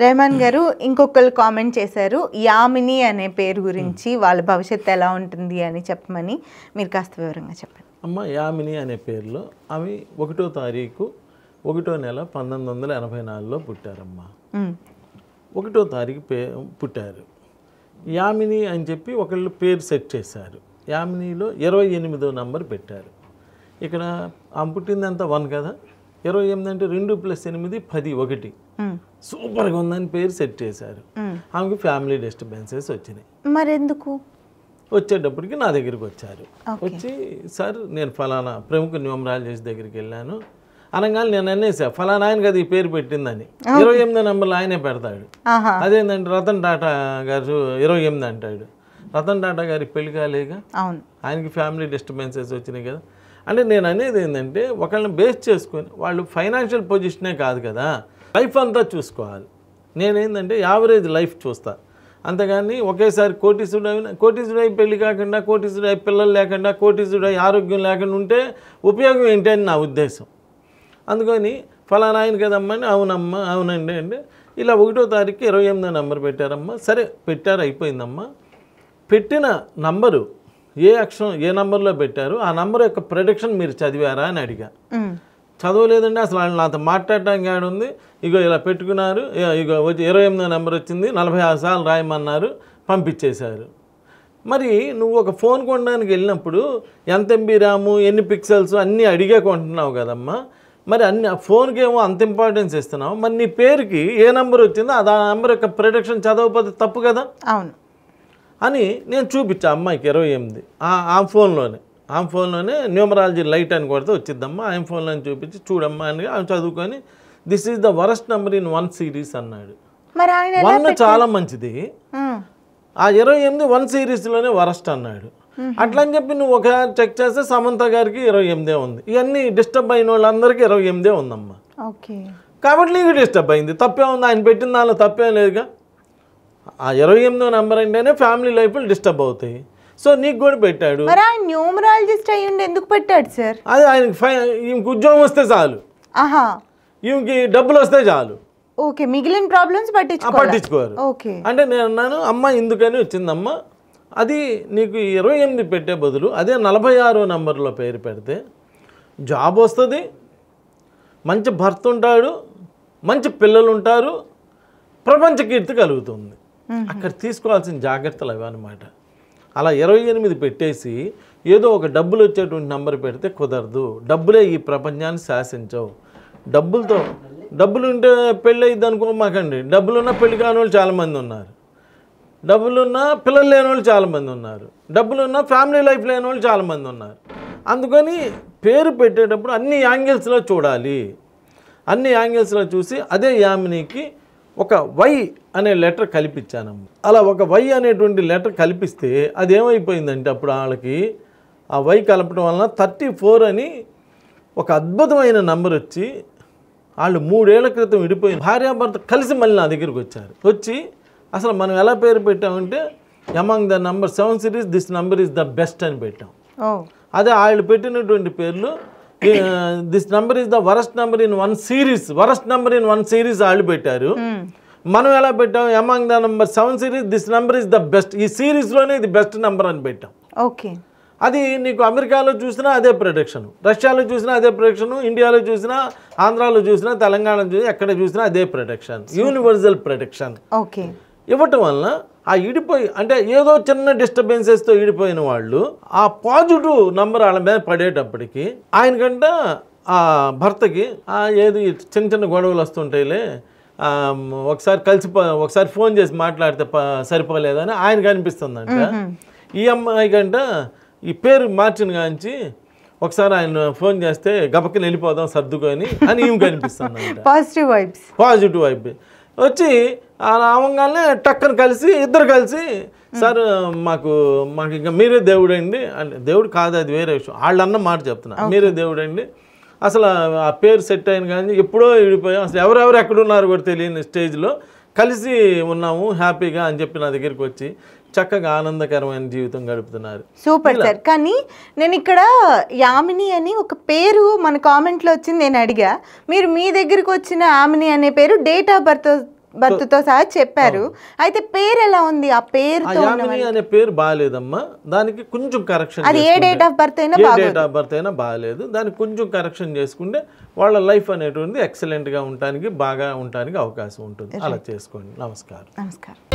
Rahman hmm. గారు ఇంకొకరు comment చేశారు యామిని అనే పేరు గురించి hmm. వాళ్ళ భవిష్యత్తు ఎలా ఉంటుంది అని చెప్పమని మీరు కాస్త వివరంగా చెప్పండి అమ్మ యామిని అనే పేరులో ఆమె ఒకటో తారీఖు ఒకటో నెల పంతొమ్మిది వందల ఎనభై నాలుగులో పుట్టారమ్మ hmm. ఒకటో తారీఖు పే పుట్టారు యామిని అని చెప్పి ఒకళ్ళు పేరు సెట్ చేశారు యామినిలో ఇరవై ఎనిమిదో నంబర్ పెట్టారు ఇక్కడ ఆమె పుట్టిందంతా వన్ కదా ఇరవై ఎనిమిది అంటే రెండు ప్లస్ ఎనిమిది పది ఒకటి సూపర్గా ఉందని పేరు సెట్ చేశారు ఆమెకి ఫ్యామిలీ డిస్టర్బెన్సెస్ వచ్చినాయి మరెందుకు వచ్చేటప్పటికి నా దగ్గరికి వచ్చారు వచ్చి సార్ నేను ఫలానా ప్రముఖ చేసి దగ్గరికి వెళ్ళాను అనగానే నేను అనేసా ఫలానా ఆయన కదా ఈ పేరు పెట్టిందని ఇరవై ఎనిమిది నెంబర్లు ఆయనే పెడతాడు అదేంటంటే రతన్ టాటా గారు ఇరవై ఎనిమిది అంటాడు రతన్ టాటా గారి పెళ్లి కాలేగా ఆయనకి ఫ్యామిలీ డిస్టర్బెన్సెస్ వచ్చినాయి కదా అంటే నేను అనేది ఏంటంటే ఒకళ్ళని బేస్ చేసుకొని వాళ్ళు ఫైనాన్షియల్ పొజిషనే కాదు కదా లైఫ్ అంతా చూసుకోవాలి నేనేంటంటే యావరేజ్ లైఫ్ చూస్తా అంతేగాని ఒకేసారి కోటీసుడు అయిన కోటీసుడు అయి పెళ్లి కాకుండా కోటీసుడు అయి పిల్లలు లేకుండా కోటీసుడు అయి ఆరోగ్యం లేకుండా ఉంటే ఉపయోగం ఏంటి అని నా ఉద్దేశం అందుకని ఫలానా ఆయన కదమ్మని అవునమ్మా అవునండి అండి ఇలా ఒకటో తారీఖు ఇరవై ఎనిమిదో నెంబర్ పెట్టారమ్మా సరే పెట్టారు అయిపోయిందమ్మా పెట్టిన నంబరు ఏ అక్షరం ఏ నంబర్లో పెట్టారు ఆ నంబర్ యొక్క ప్రొడక్షన్ మీరు చదివారా అని అడిగా చదవలేదండి అసలు ఆయన నాతో మాట్లాడడానికి ఆడు ఉంది ఇగో ఇలా పెట్టుకున్నారు ఇగో వచ్చి ఇరవై ఎనిమిదో నెంబర్ వచ్చింది నలభై ఆరు సార్లు రాయమన్నారు పంపించేశారు మరి నువ్వు ఒక ఫోన్ కొనడానికి వెళ్ళినప్పుడు ఎంత ఎంబీ ర్యాము ఎన్ని పిక్సెల్స్ అన్నీ అడిగే కొంటున్నావు కదమ్మా మరి అన్ని ఫోన్కి ఏమో అంత ఇంపార్టెన్స్ ఇస్తున్నావు మరి నీ పేరుకి ఏ నెంబర్ వచ్చిందో అది ఆ నెంబర్ యొక్క ప్రొడక్షన్ చదవకపోతే తప్పు కదా అవును అని నేను చూపించా అమ్మాయికి ఇరవై ఎనిమిది ఆ ఫోన్లోనే ఆమె ఫోన్లోనే న్యూమరాలజీ లైట్ అని కొడితే వచ్చిద్దమ్మా ఆయన ఫోన్లో చూపించి చూడమ్మా అని ఆమె చదువుకొని this is the worst number in one series అన్నాడు వన్ చాలా మంచిది ఆ ఇరవై ఎనిమిది వన్ సిరీస్లోనే వరస్ట్ అన్నాడు అట్లా అని చెప్పి నువ్వు ఒక చెక్ చేస్తే సమంత గారికి ఇరవై ఎనిమిదే ఉంది ఇవన్నీ డిస్టర్బ్ అయిన వాళ్ళందరికీ ఇరవై ఎనిమిదే ఉందమ్మా కాబట్టి నీకు డిస్టర్బ్ అయింది తప్పే ఉంది ఆయన పెట్టిన దానిలో తప్పేం లేదుగా ఆ ఇరవై ఎనిమిదో నెంబర్ అంటేనే ఫ్యామిలీ లైఫ్లు డిస్టర్బ్ అవుతాయి సో నీకు కూడా పెట్టాడు మరి ఆయన న్యూమరాలజిస్ట్ అయ్యండి ఎందుకు పెట్టాడు సార్ అది ఆయనకి ఈమెకి ఉద్యోగం వస్తే చాలు ఆహా ఈమెకి డబ్బులు వస్తే చాలు ఓకే మిగిలిన ప్రాబ్లమ్స్ పట్టించుకోరు ఓకే అంటే నేను అన్నాను అమ్మ ఎందుకని వచ్చిందమ్మ అది నీకు ఇరవై ఎనిమిది పెట్టే బదులు అదే నలభై ఆరో నంబర్లో పేరు పెడితే జాబ్ వస్తుంది మంచి భర్త ఉంటాడు మంచి పిల్లలు ఉంటారు ప్రపంచ కీర్తి కలుగుతుంది అక్కడ తీసుకోవాల్సిన జాగ్రత్తలు అవి అనమాట అలా ఇరవై ఎనిమిది పెట్టేసి ఏదో ఒక డబ్బులు వచ్చేటువంటి నంబర్ పెడితే కుదరదు డబ్బులే ఈ ప్రపంచాన్ని శాసించవు డబ్బులతో డబ్బులు ఉంటే పెళ్ళి అయ్యిద్ది అనుకోమాకండి డబ్బులున్నా పెళ్లి కాని వాళ్ళు చాలామంది ఉన్నారు డబ్బులున్నా పిల్లలు లేని వాళ్ళు చాలామంది ఉన్నారు డబ్బులున్నా ఫ్యామిలీ లైఫ్ లేని వాళ్ళు చాలామంది ఉన్నారు అందుకని పేరు పెట్టేటప్పుడు అన్ని యాంగిల్స్లో చూడాలి అన్ని యాంగిల్స్లో చూసి అదే యామినీకి ఒక వై అనే లెటర్ కల్పించానమ్మ అలా ఒక వై అనేటువంటి లెటర్ కల్పిస్తే అది ఏమైపోయిందంటే అప్పుడు వాళ్ళకి ఆ వై కలపడం వలన థర్టీ ఫోర్ అని ఒక అద్భుతమైన నంబర్ వచ్చి వాళ్ళు మూడేళ్ల క్రితం విడిపోయి భార్యాభర్త కలిసి మళ్ళీ నా దగ్గరికి వచ్చారు వచ్చి అసలు మనం ఎలా పేరు పెట్టామంటే among the number seven series this number is the best అని పెట్టాం అదే వాళ్ళు పెట్టినటువంటి పేర్లు this number is the worst number in one series worst number in one series వాళ్ళు పెట్టారు hmm. మనం ఎలా పెట్టాం among the number seven series this number is the best ఈ సిరీస్లోనే ఇది బెస్ట్ నంబర్ అని పెట్టాం ఓకే అది నీకు అమెరికాలో చూసినా అదే ప్రొడక్షన్ రష్యాలో చూసినా అదే ప్రొడక్షన్ ఇండియాలో చూసినా ఆంధ్రాలో చూసినా తెలంగాణలో చూసినా ఎక్కడ చూసినా అదే ప్రొడక్షన్ యూనివర్సల్ ప్రొడక్షన్ ఓకే ఇవ్వటం వలన ఆ ఈడిపోయి అంటే ఏదో చిన్న డిస్టర్బెన్సెస్తో ఈడిపోయిన వాళ్ళు ఆ పాజిటివ్ నంబర్ వాళ్ళ మీద పడేటప్పటికి ఆయనకంట ఆ భర్తకి ఏది చిన్న చిన్న గొడవలు వస్తుంటాయిలే ఒకసారి కలిసి ఒకసారి ఫోన్ చేసి మాట్లాడితే సరిపోలేదని ఆయనకు అనిపిస్తుందంట ఈ అమ్మాయి కంట ఈ పేరు మార్చిన కాంచి ఒకసారి ఆయన ఫోన్ చేస్తే గబక్కన వెళ్ళిపోదాం సర్దుకొని అని ఈమెకు అనిపిస్తుంది పాజిటివ్ వైబ్స్ పాజిటివ్ వైబ్ వచ్చి ఆ రావంగానే టక్కన కలిసి ఇద్దరు కలిసి సార్ మాకు మాకు ఇంకా మీరే దేవుడు అండి దేవుడు కాదు అది వేరే విషయం వాళ్ళన్న మాట చెప్తున్నా మీరే దేవుడు అండి అసలు ఆ పేరు సెట్ అయిన కానీ ఎప్పుడో విడిపోయాం అసలు ఎవరెవరు ఎక్కడున్నారు కూడా తెలియని స్టేజ్లో కలిసి ఉన్నాము హ్యాపీగా అని చెప్పి నా దగ్గరికి వచ్చి చక్కగా ఆనందకరమైన జీవితం గడుపుతున్నారు సూపర్ సార్ కానీ నేను ఇక్కడ యామిని అని ఒక పేరు మన కామెంట్లో వచ్చింది నేను అడిగా మీరు మీ దగ్గరికి వచ్చిన యామిని అనే పేరు డేట్ ఆఫ్ బర్త్ బర్త్తో సహా చెప్పారు అయితే పేరు ఎలా ఉంది ఆ పేరు అనే పేరు బాగాలేదమ్మా దానికి కొంచెం కరెక్షన్ అది ఏ డేట్ ఆఫ్ బర్త్ అయినా డేట్ ఆఫ్ బర్త్ అయినా బాగాలేదు దానికి కొంచెం కరెక్షన్ చేసుకుంటే వాళ్ళ లైఫ్ అనేటువంటిది గా ఉండటానికి బాగా ఉండటానికి అవకాశం ఉంటుంది అలా చేసుకోండి నమస్కారం నమస్కారం